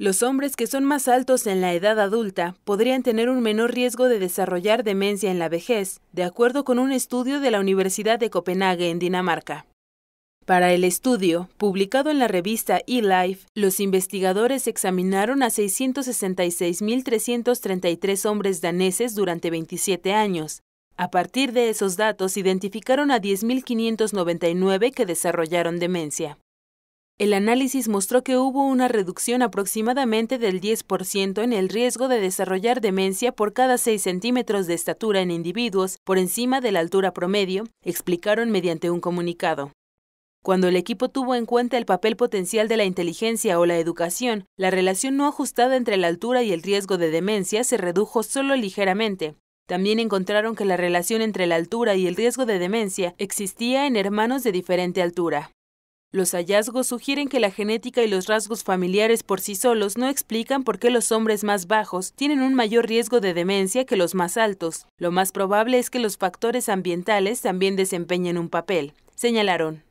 Los hombres que son más altos en la edad adulta podrían tener un menor riesgo de desarrollar demencia en la vejez, de acuerdo con un estudio de la Universidad de Copenhague en Dinamarca. Para el estudio, publicado en la revista eLife, los investigadores examinaron a 666.333 hombres daneses durante 27 años. A partir de esos datos, identificaron a 10.599 que desarrollaron demencia. El análisis mostró que hubo una reducción aproximadamente del 10% en el riesgo de desarrollar demencia por cada 6 centímetros de estatura en individuos por encima de la altura promedio, explicaron mediante un comunicado. Cuando el equipo tuvo en cuenta el papel potencial de la inteligencia o la educación, la relación no ajustada entre la altura y el riesgo de demencia se redujo solo ligeramente. También encontraron que la relación entre la altura y el riesgo de demencia existía en hermanos de diferente altura. Los hallazgos sugieren que la genética y los rasgos familiares por sí solos no explican por qué los hombres más bajos tienen un mayor riesgo de demencia que los más altos. Lo más probable es que los factores ambientales también desempeñen un papel, señalaron.